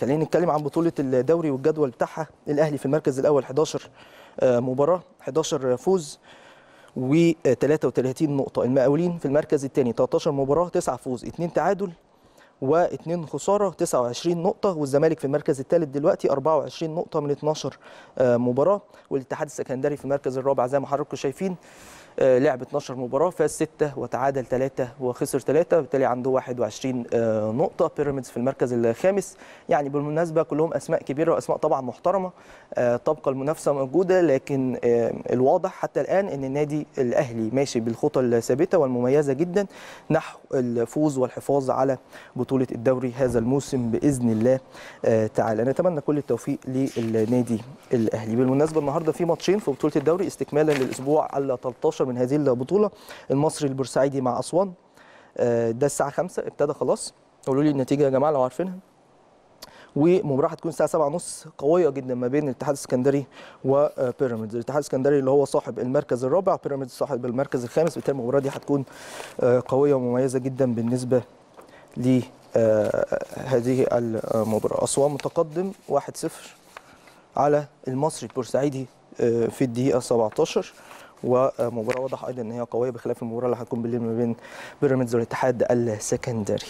خلينا نتكلم عن بطوله الدوري والجدول بتاعها الاهلي في المركز الاول 11 آه، مباراه 11 فوز و33 نقطه المقاولين في المركز الثاني 13 مباراه 9 فوز 2 تعادل و2 خساره 29 نقطه والزمالك في المركز الثالث دلوقتي 24 نقطه من 12 آه، مباراه والاتحاد السكندري في المركز الرابع زي ما حضراتكم شايفين آه، لعب 12 مباراه فاز 6 وتعادل 3 وخسر 3 بالتالي عنده 21 آه، نقطه بيراميدز في المركز الخامس يعني بالمناسبه كلهم اسماء كبيره واسماء طبعا محترمه تبقى آه، المنافسه موجوده لكن الواضح حتى الان ان النادي الاهلي ماشي بالخطى الثابته والمميزه جدا نحو الفوز والحفاظ على بطوله الدوري هذا الموسم باذن الله تعالى نتمنى كل التوفيق للنادي الاهلي بالمناسبه النهارده في ماتشين في بطوله الدوري استكمالا للاسبوع ال 13 من هذه البطوله المصري البورسعيدي مع اسوان آه، ده الساعه 5 ابتدى خلاص قولوا لي النتيجه يا جماعه لو عارفينها ومباراة هتكون الساعة 7:30 قوية جدا ما بين الاتحاد السكندري وبيراميدز، آه، الاتحاد السكندري اللي هو صاحب المركز الرابع، بيراميدز صاحب المركز الخامس، بالتالي المباراة دي هتكون آه، قوية ومميزة جدا بالنسبة ل هذه المباراة، أسوان متقدم 1-0 على المصري البورسعيدي في الدقيقة 17 ومباراه واضح ايضا ان هي قويه بخلاف المباراه اللي هتكون بالليل ما بين بيراميدز والاتحاد السكندري